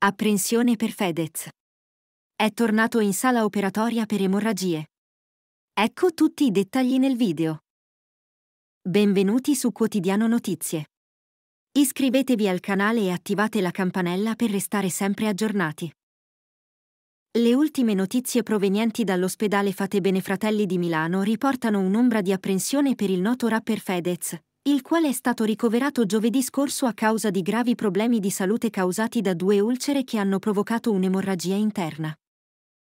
Apprensione per Fedez. È tornato in sala operatoria per emorragie. Ecco tutti i dettagli nel video. Benvenuti su Quotidiano Notizie. Iscrivetevi al canale e attivate la campanella per restare sempre aggiornati. Le ultime notizie provenienti dall'ospedale Fate Bene Fratelli di Milano riportano un'ombra di apprensione per il noto rapper Fedez, il quale è stato ricoverato giovedì scorso a causa di gravi problemi di salute causati da due ulcere che hanno provocato un'emorragia interna.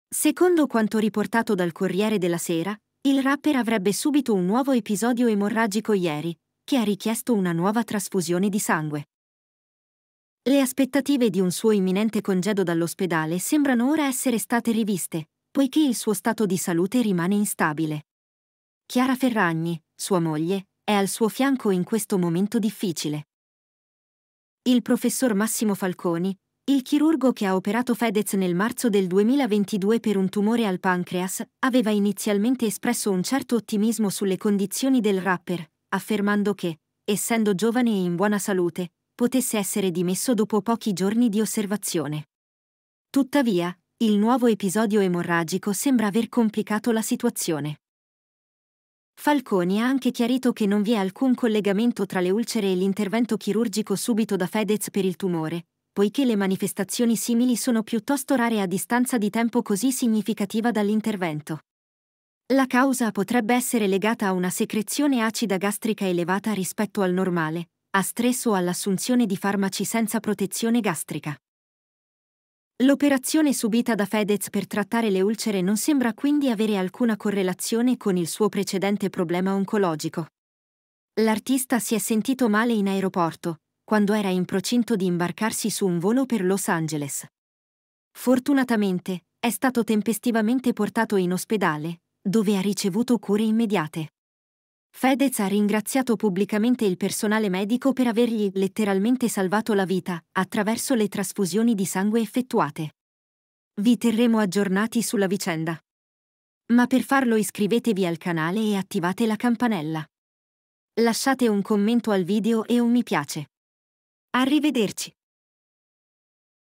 Secondo quanto riportato dal Corriere della Sera, il rapper avrebbe subito un nuovo episodio emorragico ieri, che ha richiesto una nuova trasfusione di sangue. Le aspettative di un suo imminente congedo dall'ospedale sembrano ora essere state riviste, poiché il suo stato di salute rimane instabile. Chiara Ferragni, sua moglie, è al suo fianco in questo momento difficile. Il professor Massimo Falconi, il chirurgo che ha operato Fedez nel marzo del 2022 per un tumore al pancreas, aveva inizialmente espresso un certo ottimismo sulle condizioni del rapper, affermando che, essendo giovane e in buona salute, potesse essere dimesso dopo pochi giorni di osservazione. Tuttavia, il nuovo episodio emorragico sembra aver complicato la situazione. Falconi ha anche chiarito che non vi è alcun collegamento tra le ulcere e l'intervento chirurgico subito da Fedez per il tumore, poiché le manifestazioni simili sono piuttosto rare a distanza di tempo così significativa dall'intervento. La causa potrebbe essere legata a una secrezione acida gastrica elevata rispetto al normale, a stress o all'assunzione di farmaci senza protezione gastrica. L'operazione subita da Fedez per trattare le ulcere non sembra quindi avere alcuna correlazione con il suo precedente problema oncologico. L'artista si è sentito male in aeroporto, quando era in procinto di imbarcarsi su un volo per Los Angeles. Fortunatamente, è stato tempestivamente portato in ospedale, dove ha ricevuto cure immediate. Fedez ha ringraziato pubblicamente il personale medico per avergli letteralmente salvato la vita attraverso le trasfusioni di sangue effettuate. Vi terremo aggiornati sulla vicenda. Ma per farlo iscrivetevi al canale e attivate la campanella. Lasciate un commento al video e un mi piace. Arrivederci.